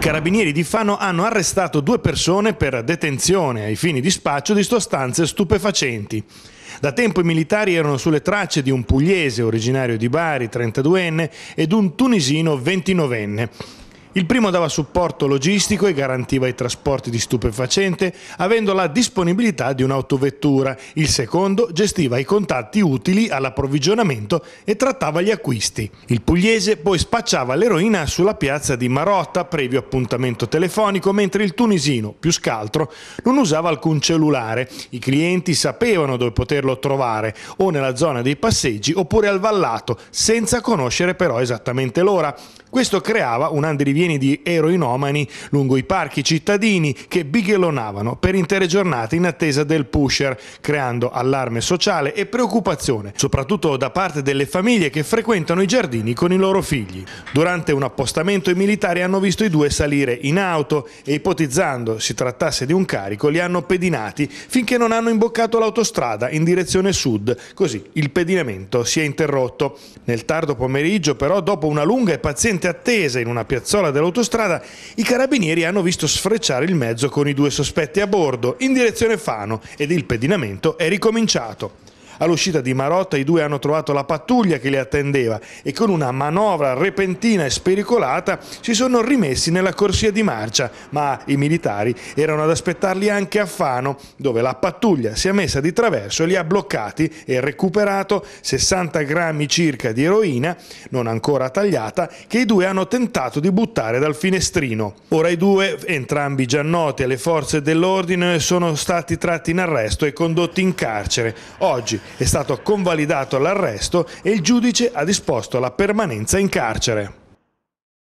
carabinieri di Fano hanno arrestato due persone per detenzione ai fini di spaccio di sostanze stupefacenti. Da tempo i militari erano sulle tracce di un pugliese originario di Bari, 32enne, ed un tunisino, 29enne. Il primo dava supporto logistico e garantiva i trasporti di stupefacente avendo la disponibilità di un'autovettura, il secondo gestiva i contatti utili all'approvvigionamento e trattava gli acquisti. Il pugliese poi spacciava l'eroina sulla piazza di Marotta previo appuntamento telefonico mentre il tunisino, più scaltro, non usava alcun cellulare. I clienti sapevano dove poterlo trovare o nella zona dei passeggi oppure al vallato senza conoscere però esattamente l'ora. Questo creava un andirivieto pieni di eroinomani lungo i parchi cittadini che bighellonavano per intere giornate in attesa del pusher, creando allarme sociale e preoccupazione, soprattutto da parte delle famiglie che frequentano i giardini con i loro figli. Durante un appostamento i militari hanno visto i due salire in auto e ipotizzando si trattasse di un carico li hanno pedinati finché non hanno imboccato l'autostrada in direzione sud, così il pedinamento si è interrotto. Nel tardo pomeriggio però dopo una lunga e paziente attesa in una piazzola curva dell'autostrada, i carabinieri hanno visto sfrecciare il mezzo con i due sospetti a bordo in direzione Fano ed il pedinamento è ricominciato. All'uscita di Marotta i due hanno trovato la pattuglia che li attendeva e con una manovra repentina e spericolata si sono rimessi nella corsia di marcia, ma i militari erano ad aspettarli anche a Fano, dove la pattuglia si è messa di traverso e li ha bloccati e recuperato 60 grammi circa di eroina, non ancora tagliata, che i due hanno tentato di buttare dal finestrino. Ora i due, entrambi già noti alle forze dell'ordine, sono stati tratti in arresto e condotti in carcere. Oggi è stato convalidato l'arresto e il giudice ha disposto la permanenza in carcere.